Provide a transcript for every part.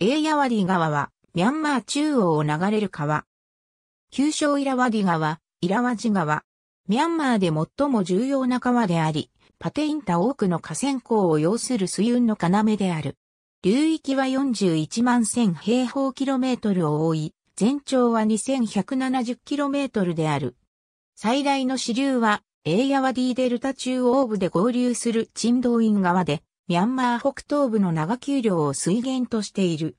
エイヤワディ川は、ミャンマー中央を流れる川。旧称イラワディ川、イラワジ川。ミャンマーで最も重要な川であり、パテインタ多くの河川港を要する水運の要である。流域は41万1000平方キロメートルを覆い、全長は2170キロメートルである。最大の支流は、エイヤワディデルタ中央部で合流するチンドウイン川で、ミャンマー北東部の長丘陵を水源としている。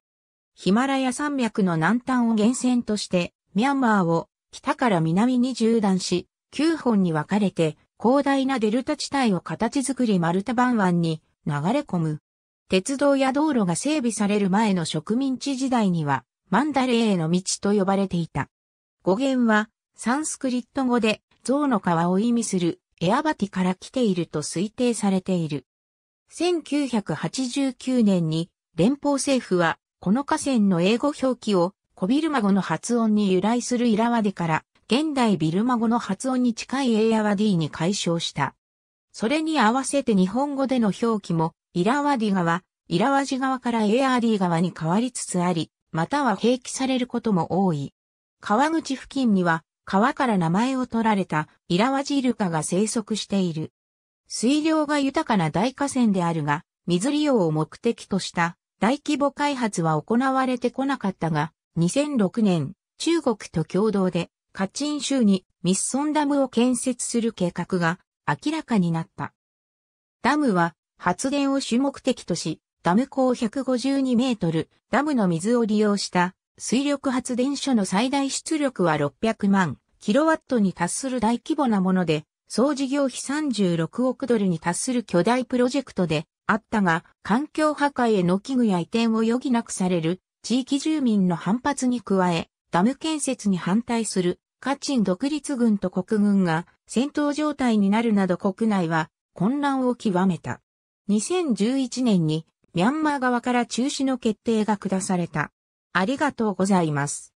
ヒマラヤ山脈の南端を源泉として、ミャンマーを北から南に縦断し、9本に分かれて広大なデルタ地帯を形作りマルタ湾湾に流れ込む。鉄道や道路が整備される前の植民地時代には、マンダレーへの道と呼ばれていた。語源は、サンスクリット語で、象の皮を意味するエアバティから来ていると推定されている。1989年に連邦政府はこの河川の英語表記をコビルマ語の発音に由来するイラワデから現代ビルマ語の発音に近いエイアワディに解消した。それに合わせて日本語での表記もイラワディ川、イラワジ川からエアーディ川に変わりつつあり、または併記されることも多い。川口付近には川から名前を取られたイラワジイルカが生息している。水量が豊かな大河川であるが、水利用を目的とした大規模開発は行われてこなかったが、2006年、中国と共同で、カチン州にミッソンダムを建設する計画が明らかになった。ダムは発電を主目的とし、ダム高152メートル、ダムの水を利用した水力発電所の最大出力は600万キロワットに達する大規模なもので、総事業費36億ドルに達する巨大プロジェクトであったが、環境破壊への危惧や移転を余儀なくされる地域住民の反発に加え、ダム建設に反対するカチン独立軍と国軍が戦闘状態になるなど国内は混乱を極めた。2011年にミャンマー側から中止の決定が下された。ありがとうございます。